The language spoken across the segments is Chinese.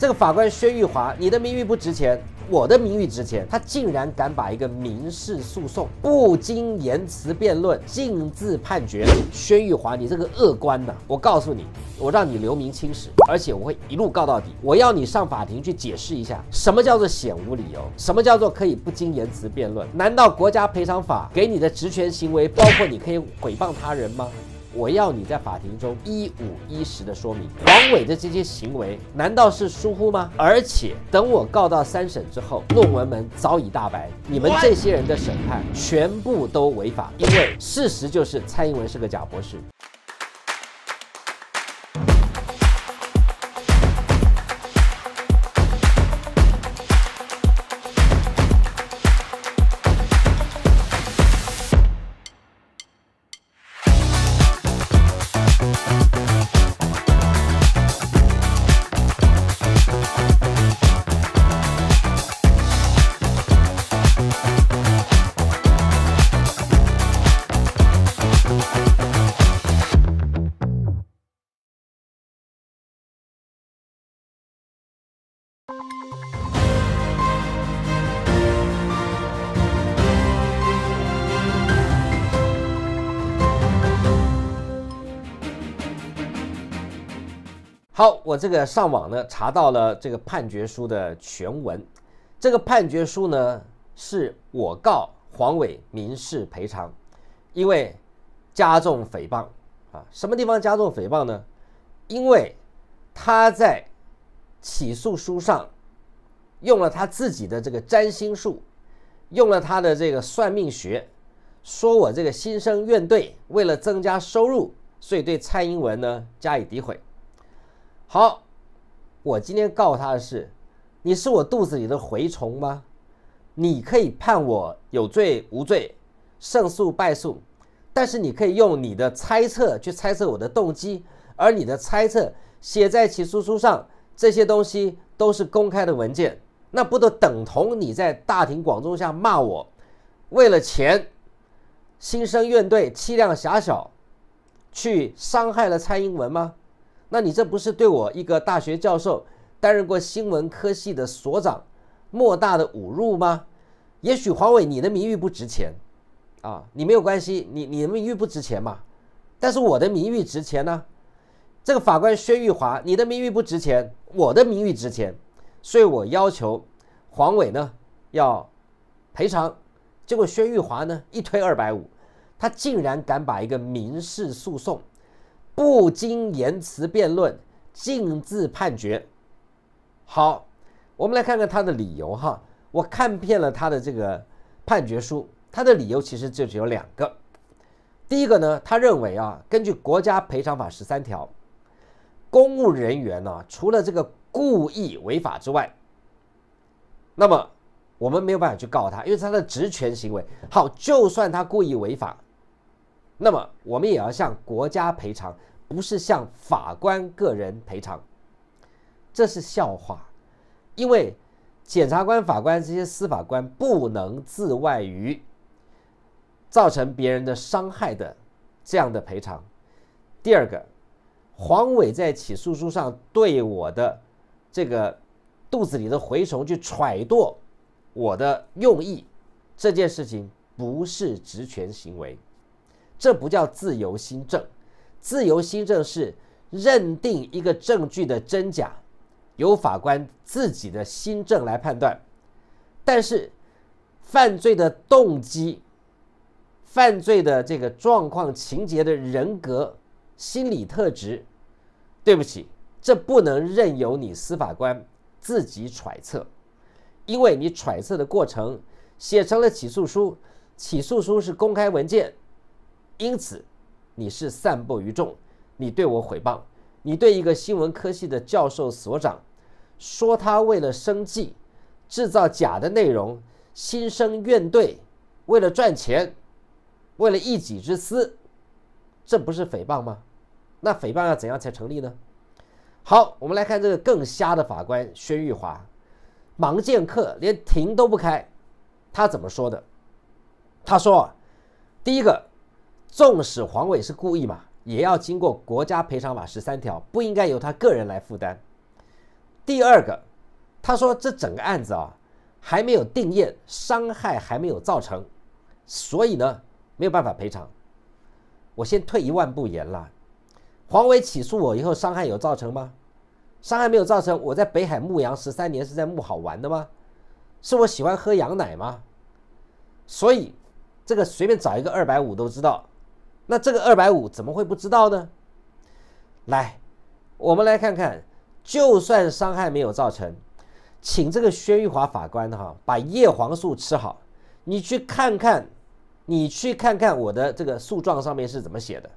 这个法官薛玉华，你的名誉不值钱，我的名誉值钱。他竟然敢把一个民事诉讼不经言辞辩论，径自判决。薛玉华，你这个恶官呐！我告诉你，我让你留名青史，而且我会一路告到底。我要你上法庭去解释一下，什么叫做显无理由，什么叫做可以不经言辞辩论？难道国家赔偿法给你的职权行为，包括你可以诽谤他人吗？我要你在法庭中一五一十的说明黄伟的这些行为难道是疏忽吗？而且等我告到三审之后，论文们早已大白，你们这些人的审判全部都违法，因为事实就是蔡英文是个假博士。好，我这个上网呢查到了这个判决书的全文。这个判决书呢是我告黄伟民事赔偿，因为加重诽谤啊。什么地方加重诽谤呢？因为他在起诉书上用了他自己的这个占星术，用了他的这个算命学，说我这个心生怨怼，为了增加收入，所以对蔡英文呢加以诋毁。好，我今天告他的是，你是我肚子里的蛔虫吗？你可以判我有罪无罪，胜诉败诉，但是你可以用你的猜测去猜测我的动机，而你的猜测写在起诉书上，这些东西都是公开的文件，那不都等同你在大庭广众下骂我，为了钱心生怨怼，气量狭小，去伤害了蔡英文吗？那你这不是对我一个大学教授，担任过新闻科系的所长，莫大的侮辱吗？也许黄伟你的名誉不值钱，啊，你没有关系，你你的名誉不值钱嘛？但是我的名誉值钱呢？这个法官薛玉华，你的名誉不值钱，我的名誉值钱，所以我要求黄伟呢要赔偿。结果薛玉华呢一推二百五，他竟然敢把一个民事诉讼。不经言辞辩论，径自判决。好，我们来看看他的理由哈。我看遍了他的这个判决书，他的理由其实就只有两个。第一个呢，他认为啊，根据国家赔偿法十三条，公务人员呢，除了这个故意违法之外，那么我们没有办法去告他，因为他的职权行为。好，就算他故意违法。那么我们也要向国家赔偿，不是向法官个人赔偿，这是笑话，因为检察官、法官这些司法官不能自外于造成别人的伤害的这样的赔偿。第二个，黄伟在起诉书上对我的这个肚子里的蛔虫去揣度我的用意，这件事情不是职权行为。这不叫自由心证，自由心证是认定一个证据的真假，由法官自己的心证来判断。但是，犯罪的动机、犯罪的这个状况、情节的人格、心理特质，对不起，这不能任由你司法官自己揣测，因为你揣测的过程写成了起诉书，起诉书是公开文件。因此，你是散布于众，你对我毁谤，你对一个新闻科系的教授所长，说他为了生计，制造假的内容，心生怨怼，为了赚钱，为了一己之私，这不是诽谤吗？那诽谤要怎样才成立呢？好，我们来看这个更瞎的法官薛玉华，盲剑客连庭都不开，他怎么说的？他说第一个。纵使黄伟是故意嘛，也要经过国家赔偿法十三条，不应该由他个人来负担。第二个，他说这整个案子啊还没有定验，伤害还没有造成，所以呢没有办法赔偿。我先退一万步言了，黄伟起诉我以后伤害有造成吗？伤害没有造成，我在北海牧羊十三年是在牧好玩的吗？是我喜欢喝羊奶吗？所以这个随便找一个二百五都知道。那这个二百五怎么会不知道呢？来，我们来看看，就算伤害没有造成，请这个薛玉华法官哈，把叶黄素吃好。你去看看，你去看看我的这个诉状上面是怎么写的。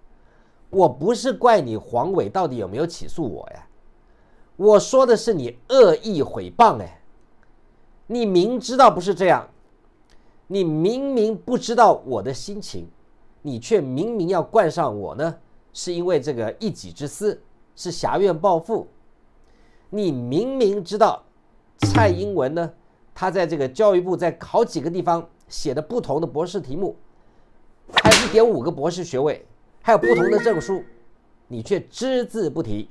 我不是怪你，黄伟到底有没有起诉我呀？我说的是你恶意诽谤哎，你明知道不是这样，你明明不知道我的心情。你却明明要冠上我呢，是因为这个一己之私，是侠怨报复。你明明知道蔡英文呢，他在这个教育部在好几个地方写的不同的博士题目，还一点五个博士学位，还有不同的证书，你却只字不提，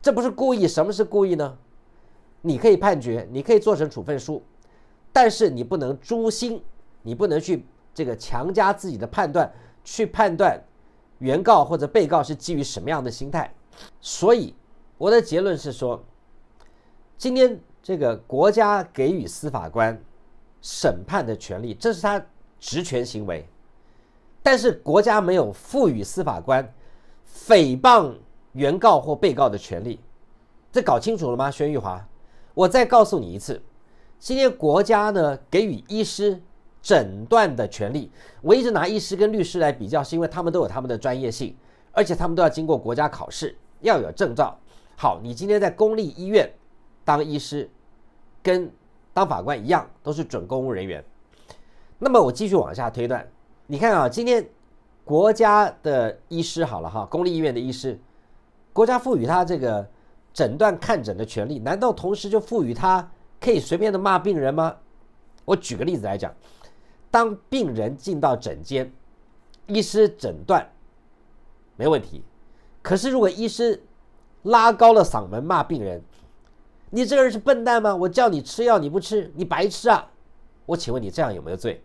这不是故意。什么是故意呢？你可以判决，你可以做成处分书，但是你不能诛心，你不能去这个强加自己的判断。去判断，原告或者被告是基于什么样的心态。所以，我的结论是说，今天这个国家给予司法官审判的权利，这是他职权行为。但是国家没有赋予司法官诽谤原告或被告的权利，这搞清楚了吗？宣玉华，我再告诉你一次，今天国家呢给予医师。诊断的权利，我一直拿医师跟律师来比较，是因为他们都有他们的专业性，而且他们都要经过国家考试，要有证照。好，你今天在公立医院当医师，跟当法官一样，都是准公务人员。那么我继续往下推断，你看啊，今天国家的医师好了哈，公立医院的医师，国家赋予他这个诊断、看诊的权利，难道同时就赋予他可以随便的骂病人吗？我举个例子来讲。当病人进到诊间，医师诊断没问题。可是如果医师拉高了嗓门骂病人：“你这个人是笨蛋吗？我叫你吃药你不吃，你白痴啊！”我请问你这样有没有罪？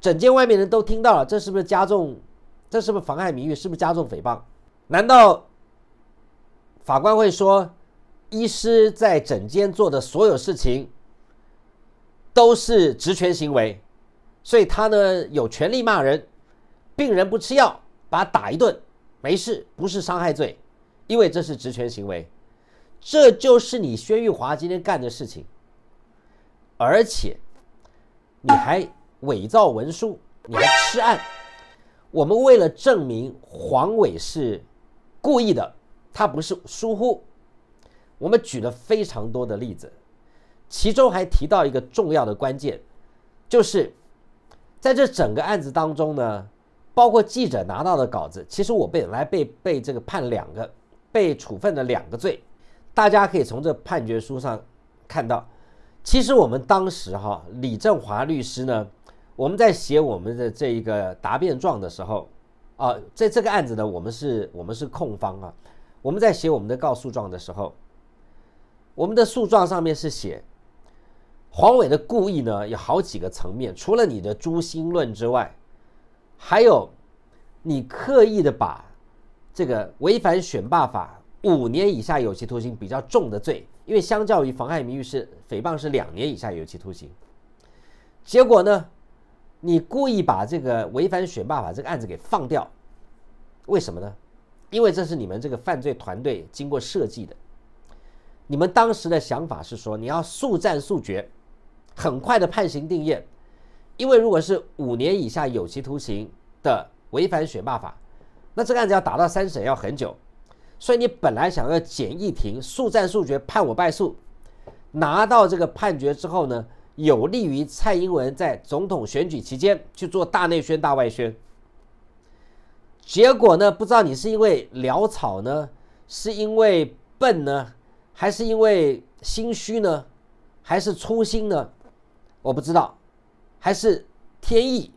诊间外面人都听到了，这是不是加重？这是不是妨碍名誉？是不是加重诽谤？难道法官会说，医师在诊间做的所有事情都是职权行为？所以他呢有权利骂人，病人不吃药，把他打一顿，没事，不是伤害罪，因为这是职权行为，这就是你薛玉华今天干的事情，而且你还伪造文书，你还吃案，我们为了证明黄伟是故意的，他不是疏忽，我们举了非常多的例子，其中还提到一个重要的关键，就是。在这整个案子当中呢，包括记者拿到的稿子，其实我本来被被这个判两个被处分的两个罪，大家可以从这判决书上看到。其实我们当时哈，李振华律师呢，我们在写我们的这一个答辩状的时候啊，在这个案子呢，我们是我们是控方啊，我们在写我们的告诉状的时候，我们的诉状上面是写。黄伟的故意呢有好几个层面，除了你的诛心论之外，还有你刻意的把这个违反选罢法五年以下有期徒刑比较重的罪，因为相较于妨害名誉是诽谤是两年以下有期徒刑。结果呢，你故意把这个违反选罢法这个案子给放掉，为什么呢？因为这是你们这个犯罪团队经过设计的，你们当时的想法是说你要速战速决。很快的判刑定验，因为如果是五年以下有期徒刑的违反选罢法，那这个案子要打到三审要很久，所以你本来想要简易庭速战速决判我败诉，拿到这个判决之后呢，有利于蔡英文在总统选举期间去做大内宣大外宣。结果呢，不知道你是因为潦草呢，是因为笨呢，还是因为心虚呢，还是粗心呢？我不知道，还是天意，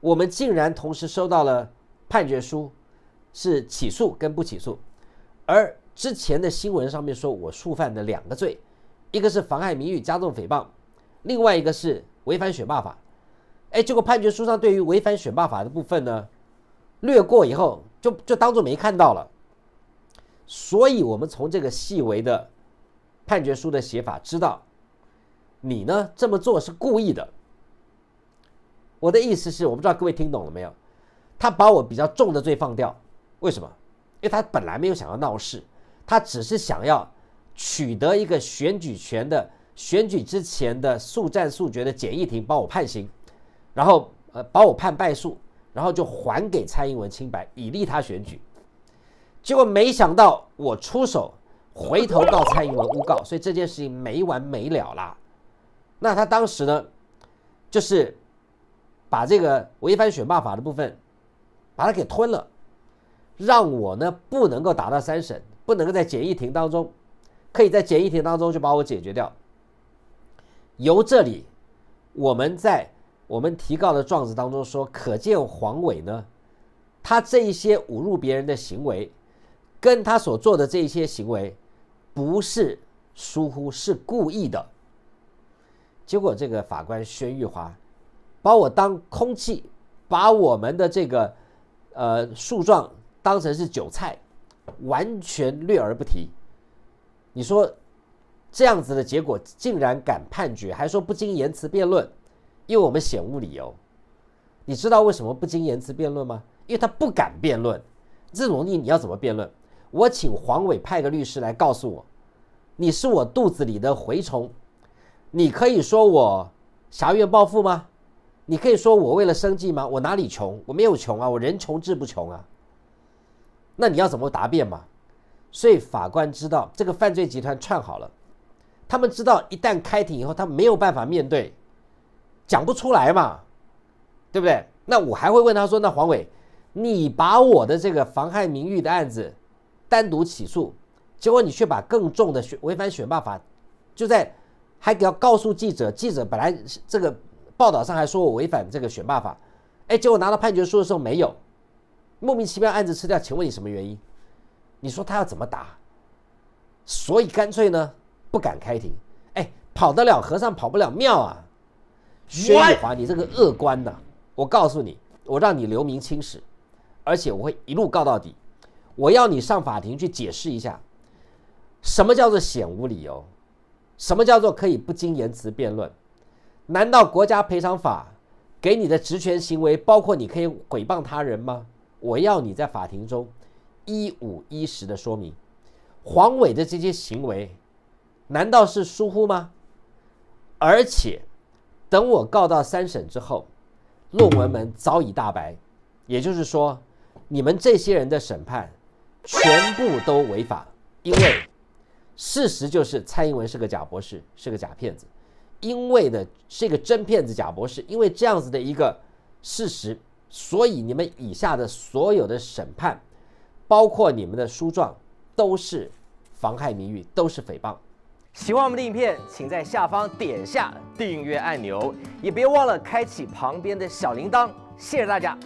我们竟然同时收到了判决书，是起诉跟不起诉。而之前的新闻上面说我触犯的两个罪，一个是妨害名誉加重诽谤，另外一个是违反选罢法。哎，结果判决书上对于违反选罢法的部分呢，略过以后就就当做没看到了。所以，我们从这个细微的判决书的写法知道。你呢？这么做是故意的。我的意思是，我不知道各位听懂了没有。他把我比较重的罪放掉，为什么？因为他本来没有想要闹事，他只是想要取得一个选举权的选举之前的速战速决的简易庭帮我判刑，然后呃把我判败诉，然后就还给蔡英文清白，以利他选举。结果没想到我出手，回头告蔡英文诬告，所以这件事情没完没了了。那他当时呢，就是把这个违反选罢法的部分，把它给吞了，让我呢不能够打到三审，不能够在简易庭当中，可以在简易庭当中就把我解决掉。由这里，我们在我们提告的状子当中说，可见黄伟呢，他这一些侮辱别人的行为，跟他所做的这一些行为，不是疏忽，是故意的。结果这个法官薛玉华，把我当空气，把我们的这个，呃，诉状当成是韭菜，完全略而不提。你说这样子的结果竟然敢判决，还说不经言辞辩论，因为我们显无理由。你知道为什么不经言辞辩论吗？因为他不敢辩论，这种你你要怎么辩论？我请黄伟派个律师来告诉我，你是我肚子里的蛔虫。你可以说我侠怨暴富吗？你可以说我为了生计吗？我哪里穷？我没有穷啊，我人穷志不穷啊。那你要怎么答辩嘛？所以法官知道这个犯罪集团串好了，他们知道一旦开庭以后，他没有办法面对，讲不出来嘛，对不对？那我还会问他说：那黄伟，你把我的这个妨害名誉的案子单独起诉，结果你却把更重的选违反选办法就在。还给要告诉记者，记者本来这个报道上还说我违反这个选罢法，哎，结果拿到判决书的时候没有，莫名其妙案子吃掉，请问你什么原因？你说他要怎么打？所以干脆呢不敢开庭，哎，跑得了和尚跑不了庙啊！薛玉华，你这个恶官呐，我告诉你，我让你留名青史，而且我会一路告到底，我要你上法庭去解释一下，什么叫做显无理由？什么叫做可以不经言辞辩论？难道国家赔偿法给你的职权行为包括你可以诽谤他人吗？我要你在法庭中一五一十的说明，黄伟的这些行为难道是疏忽吗？而且，等我告到三审之后，论文们早已大白，也就是说，你们这些人的审判全部都违法，因为。事实就是蔡英文是个假博士，是个假骗子，因为的是一个真骗子假博士，因为这样子的一个事实，所以你们以下的所有的审判，包括你们的诉状，都是妨害名誉，都是诽谤。喜欢我们的影片，请在下方点下订阅按钮，也别忘了开启旁边的小铃铛。谢谢大家。